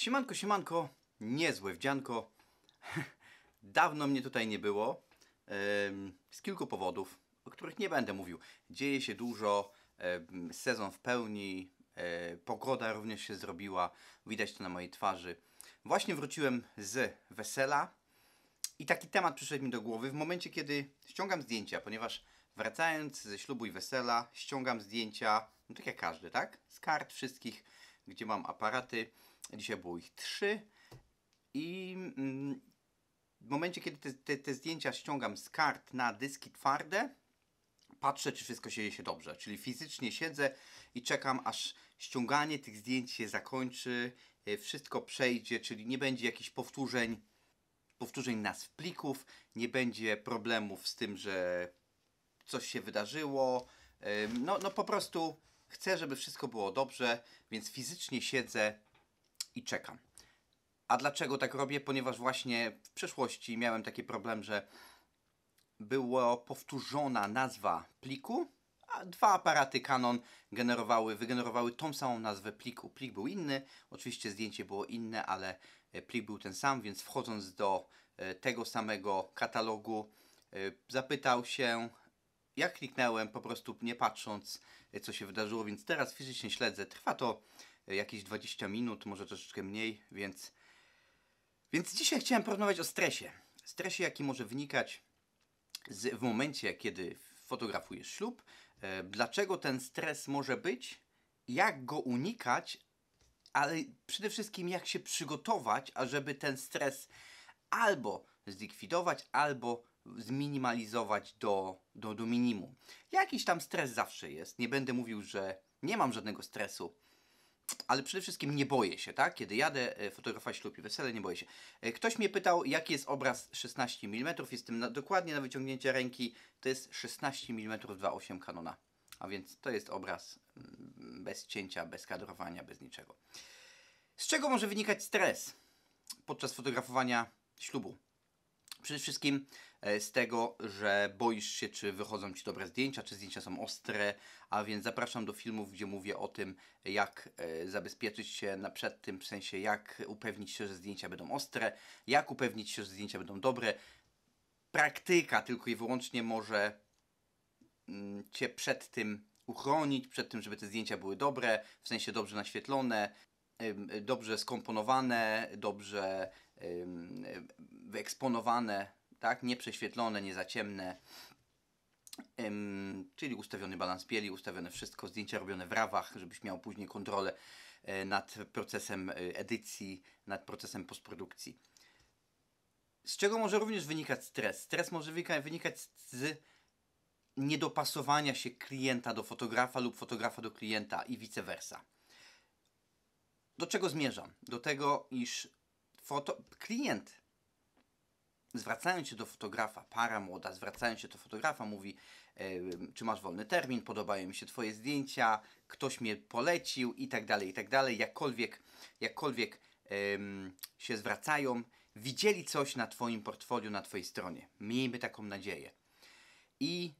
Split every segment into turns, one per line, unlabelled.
Siemanko, siemanko, niezłe wdzianko. Dawno mnie tutaj nie było. Z kilku powodów, o których nie będę mówił. Dzieje się dużo, sezon w pełni, e, pogoda również się zrobiła, widać to na mojej twarzy. Właśnie wróciłem z wesela i taki temat przyszedł mi do głowy w momencie, kiedy ściągam zdjęcia, ponieważ wracając ze ślubu i wesela, ściągam zdjęcia, no tak jak każdy, tak? Z kart wszystkich, gdzie mam aparaty Dzisiaj było ich trzy. I mm, w momencie, kiedy te, te, te zdjęcia ściągam z kart na dyski twarde, patrzę, czy wszystko dzieje się dobrze. Czyli fizycznie siedzę i czekam, aż ściąganie tych zdjęć się zakończy, e, wszystko przejdzie, czyli nie będzie jakichś powtórzeń, powtórzeń nazw plików, nie będzie problemów z tym, że coś się wydarzyło. No, no po prostu chcę, żeby wszystko było dobrze, więc fizycznie siedzę i czekam. A dlaczego tak robię? Ponieważ właśnie w przeszłości miałem taki problem, że była powtórzona nazwa pliku, a dwa aparaty Canon generowały, wygenerowały tą samą nazwę pliku. Plik był inny, oczywiście zdjęcie było inne, ale e, plik był ten sam, więc wchodząc do e, tego samego katalogu e, zapytał się, ja kliknąłem po prostu nie patrząc co się wydarzyło, więc teraz fizycznie śledzę. Trwa to jakieś 20 minut, może troszeczkę mniej, więc... Więc dzisiaj chciałem porozmawiać o stresie. Stresie, jaki może wynikać z, w momencie, kiedy fotografujesz ślub. E, dlaczego ten stres może być, jak go unikać, ale przede wszystkim jak się przygotować, ażeby ten stres albo zlikwidować, albo zminimalizować do, do, do minimum. Jakiś tam stres zawsze jest. Nie będę mówił, że nie mam żadnego stresu, ale przede wszystkim nie boję się, tak? Kiedy jadę e, fotografować ślub i wesele, nie boję się. E, ktoś mnie pytał, jaki jest obraz 16 mm. Jestem na, dokładnie na wyciągnięcie ręki. To jest 16 mm 2.8 Canona. A więc to jest obraz mm, bez cięcia, bez kadrowania, bez niczego. Z czego może wynikać stres podczas fotografowania ślubu? Przede wszystkim e, z tego, że boisz się, czy wychodzą ci dobre zdjęcia, czy zdjęcia są ostre, a więc zapraszam do filmów, gdzie mówię o tym, jak e, zabezpieczyć się na przed tym, w sensie jak upewnić się, że zdjęcia będą ostre, jak upewnić się, że zdjęcia będą dobre. Praktyka tylko i wyłącznie może mm, cię przed tym uchronić, przed tym, żeby te zdjęcia były dobre, w sensie dobrze naświetlone, dobrze skomponowane, dobrze wyeksponowane, tak, nieprześwietlone, niezaciemne, czyli ustawiony balans bieli, ustawione wszystko, zdjęcia robione w rawach, żebyś miał później kontrolę e, nad procesem e, edycji, nad procesem postprodukcji. Z czego może również wynikać stres? Stres może wynikać z niedopasowania się klienta do fotografa lub fotografa do klienta i vice versa. Do czego zmierzam? Do tego, iż foto, klient zwracając się do fotografa, para młoda, zwracając się do fotografa, mówi, e, czy masz wolny termin, podobają mi się twoje zdjęcia, ktoś mnie polecił i tak dalej, i tak dalej, jakkolwiek, jakkolwiek się zwracają, widzieli coś na twoim portfolio, na twojej stronie. Miejmy taką nadzieję. I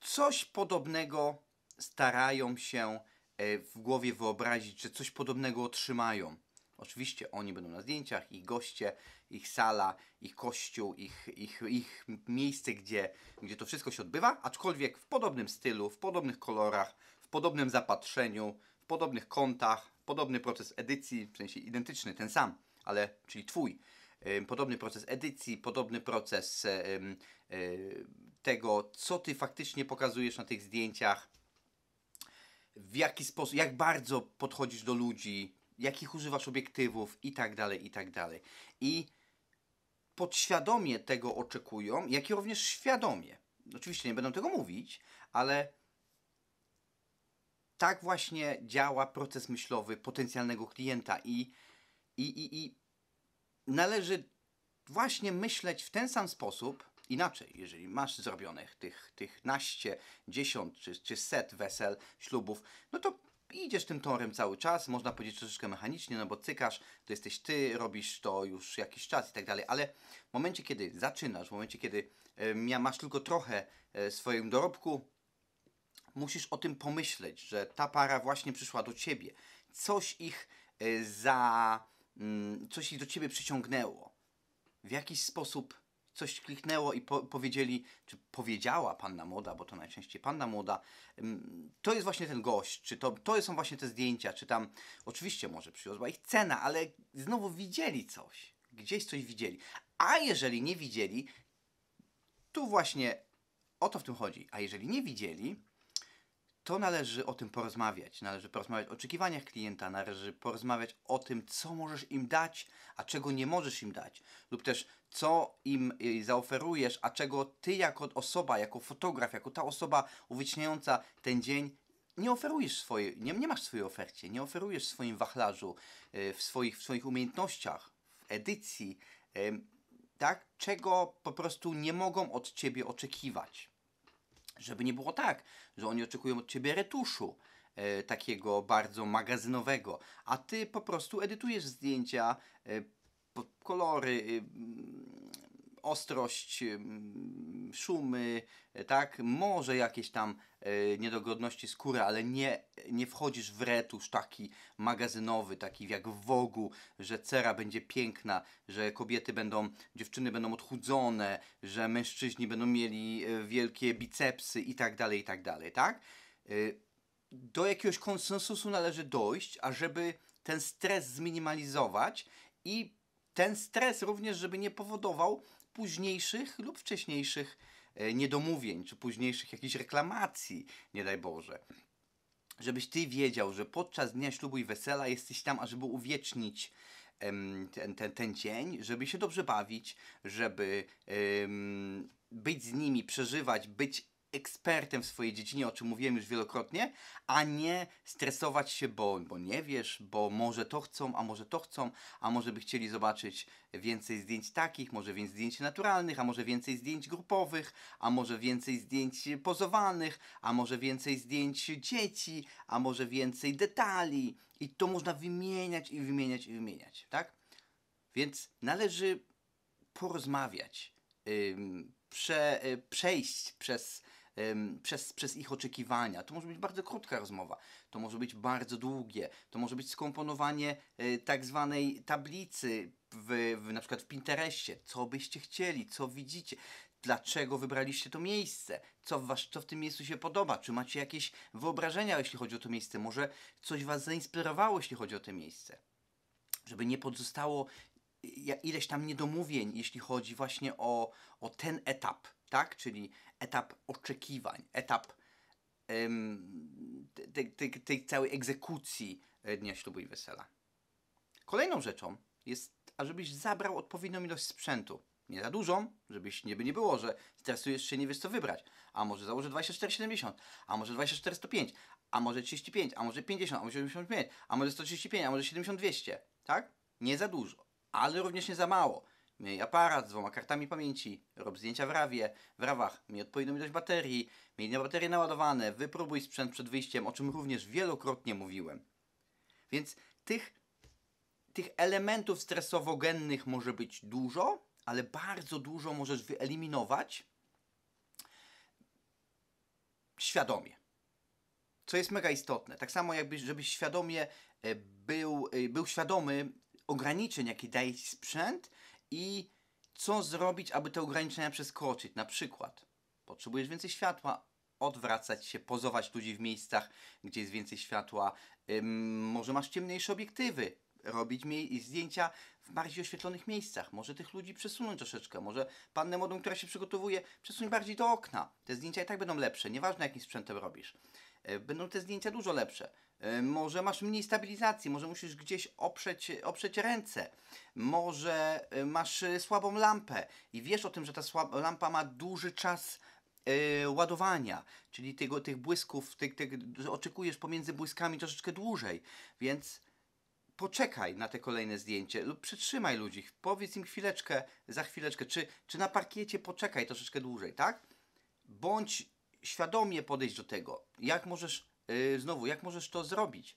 coś podobnego starają się e, w głowie wyobrazić, że coś podobnego otrzymają. Oczywiście oni będą na zdjęciach, ich goście, ich sala, ich kościół, ich, ich, ich miejsce, gdzie, gdzie to wszystko się odbywa, aczkolwiek w podobnym stylu, w podobnych kolorach, w podobnym zapatrzeniu, w podobnych kątach, podobny proces edycji, w sensie identyczny, ten sam, ale czyli twój. Podobny proces edycji, podobny proces e, e, tego, co ty faktycznie pokazujesz na tych zdjęciach, w jaki sposób, jak bardzo podchodzisz do ludzi, jakich używasz obiektywów i tak dalej, i tak dalej. I podświadomie tego oczekują, jak i również świadomie. Oczywiście nie będą tego mówić, ale tak właśnie działa proces myślowy potencjalnego klienta i, i, i, i należy właśnie myśleć w ten sam sposób, inaczej, jeżeli masz zrobionych tych, tych naście, dziesiąt czy, czy set wesel, ślubów, no to idziesz tym torem cały czas, można powiedzieć troszeczkę mechanicznie, no bo cykasz, to jesteś ty, robisz to już jakiś czas i tak dalej, ale w momencie, kiedy zaczynasz, w momencie, kiedy masz tylko trochę e, swoim dorobku, musisz o tym pomyśleć, że ta para właśnie przyszła do ciebie. Coś ich e, za... Mm, coś ich do ciebie przyciągnęło. W jakiś sposób coś kliknęło i po powiedzieli, czy powiedziała panna młoda, bo to najczęściej panna młoda, to jest właśnie ten gość, czy to, to są właśnie te zdjęcia, czy tam oczywiście może przyniosła ich cena, ale znowu widzieli coś, gdzieś coś widzieli. A jeżeli nie widzieli, tu właśnie o to w tym chodzi. A jeżeli nie widzieli, to należy o tym porozmawiać. Należy porozmawiać o oczekiwaniach klienta, należy porozmawiać o tym, co możesz im dać, a czego nie możesz im dać, lub też co im y, zaoferujesz, a czego ty jako osoba, jako fotograf, jako ta osoba uwieczniająca ten dzień nie oferujesz swojej, nie, nie masz swojej ofercie, nie oferujesz w swoim wachlarzu, y, w swoich, w swoich umiejętnościach, w edycji, tak? Czego po prostu nie mogą od ciebie oczekiwać. Żeby nie było tak, że oni oczekują od ciebie retuszu, e, takiego bardzo magazynowego, a ty po prostu edytujesz zdjęcia, e, kolory, e, ostrość, szumy, tak, może jakieś tam e, niedogodności skóry, ale nie, nie wchodzisz w retusz taki magazynowy, taki jak w Wogu, że cera będzie piękna, że kobiety będą, dziewczyny będą odchudzone, że mężczyźni będą mieli e, wielkie bicepsy i tak dalej, i tak dalej, tak? E, do jakiegoś konsensusu należy dojść, ażeby ten stres zminimalizować i ten stres również, żeby nie powodował, późniejszych lub wcześniejszych e, niedomówień, czy późniejszych jakichś reklamacji, nie daj Boże. Żebyś ty wiedział, że podczas dnia ślubu i wesela jesteś tam, ażeby uwiecznić ten, ten, ten dzień, żeby się dobrze bawić, żeby być z nimi, przeżywać, być ekspertem w swojej dziedzinie, o czym mówiłem już wielokrotnie, a nie stresować się, bo, bo nie wiesz, bo może to chcą, a może to chcą, a może by chcieli zobaczyć więcej zdjęć takich, może więcej zdjęć naturalnych, a może więcej zdjęć grupowych, a może więcej zdjęć pozowanych, a może więcej zdjęć dzieci, a może więcej detali. I to można wymieniać i wymieniać i wymieniać, tak? Więc należy porozmawiać, prze, y, przejść przez przez, przez ich oczekiwania. To może być bardzo krótka rozmowa, to może być bardzo długie, to może być skomponowanie e, tak zwanej tablicy w, w, na przykład w Pinterestie, co byście chcieli, co widzicie, dlaczego wybraliście to miejsce, co w, was, co w tym miejscu się podoba, czy macie jakieś wyobrażenia, jeśli chodzi o to miejsce, może coś was zainspirowało, jeśli chodzi o to miejsce. Żeby nie pozostało e, ileś tam niedomówień, jeśli chodzi właśnie o, o ten etap tak? Czyli etap oczekiwań, etap ym, tej, tej, tej całej egzekucji e, dnia ślubu i wesela. Kolejną rzeczą jest, ażebyś zabrał odpowiednią ilość sprzętu. Nie za dużą, żebyś nie by nie było, że stresujesz się, nie wiesz co wybrać. A może założę 2470, a może 2405, a może 35, a może 50, a może 75, a może 135, a może 7200, tak? Nie za dużo, ale również nie za mało Miej aparat z dwoma kartami pamięci, rob zdjęcia w rawie, w rawach, miej odpowiednią ilość baterii, miej na baterie naładowane, wypróbuj sprzęt przed wyjściem, o czym również wielokrotnie mówiłem. Więc tych, tych elementów stresowogennych może być dużo, ale bardzo dużo możesz wyeliminować świadomie. Co jest mega istotne. Tak samo jakbyś, żebyś świadomie e, był, e, był świadomy ograniczeń, jakie daje ci sprzęt, i co zrobić, aby te ograniczenia przeskoczyć. Na przykład potrzebujesz więcej światła, odwracać się, pozować ludzi w miejscach, gdzie jest więcej światła, Ym, może masz ciemniejsze obiektywy, robić zdjęcia w bardziej oświetlonych miejscach. Może tych ludzi przesunąć troszeczkę. Może pannę młodą, która się przygotowuje, przesunąć bardziej do okna. Te zdjęcia i tak będą lepsze, nieważne jakim sprzętem robisz. E, będą te zdjęcia dużo lepsze. E, może masz mniej stabilizacji, może musisz gdzieś oprzeć, oprzeć ręce, może e, masz e, słabą lampę i wiesz o tym, że ta lampa ma duży czas ładowania, czyli tego, tych błysków, tych, tych, oczekujesz pomiędzy błyskami troszeczkę dłużej, więc poczekaj na te kolejne zdjęcie lub przytrzymaj ludzi, powiedz im chwileczkę, za chwileczkę, czy, czy na parkiecie poczekaj troszeczkę dłużej, tak? Bądź świadomie podejść do tego, jak możesz E, znowu, jak możesz to zrobić?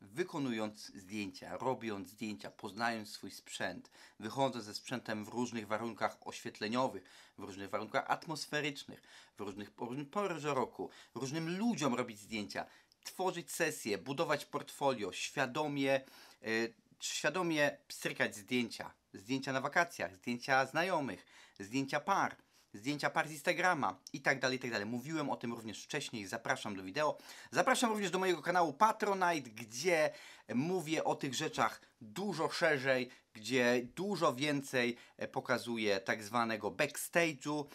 Wykonując zdjęcia, robiąc zdjęcia, poznając swój sprzęt, wychodząc ze sprzętem w różnych warunkach oświetleniowych, w różnych warunkach atmosferycznych, w różnych, o porze roku, różnym ludziom robić zdjęcia, tworzyć sesje, budować portfolio, świadomie, yy, świadomie pstrykać zdjęcia, zdjęcia na wakacjach, zdjęcia znajomych, zdjęcia par zdjęcia partii Instagrama i tak dalej, i tak dalej. Mówiłem o tym również wcześniej, zapraszam do wideo. Zapraszam również do mojego kanału Patronite, gdzie mówię o tych rzeczach dużo szerzej, gdzie dużo więcej e, pokazuję tak zwanego backstage'u e,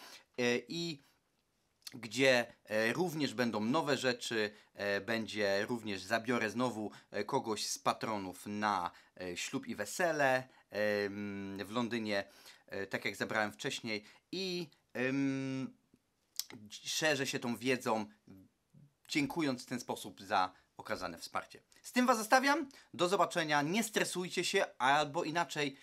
i gdzie e, również będą nowe rzeczy, będzie również zabiorę znowu kogoś z patronów na ślub i wesele w Londynie, tak jak zabrałem wcześniej i Ym, szerzę się tą wiedzą, dziękując w ten sposób za okazane wsparcie. Z tym Was zostawiam. Do zobaczenia. Nie stresujcie się, albo inaczej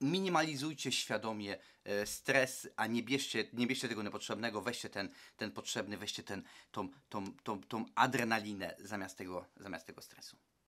minimalizujcie świadomie e, stres, a nie bierzcie, nie bierzcie tego niepotrzebnego, weźcie ten, ten potrzebny, weźcie ten, tą, tą, tą, tą adrenalinę zamiast tego, zamiast tego stresu.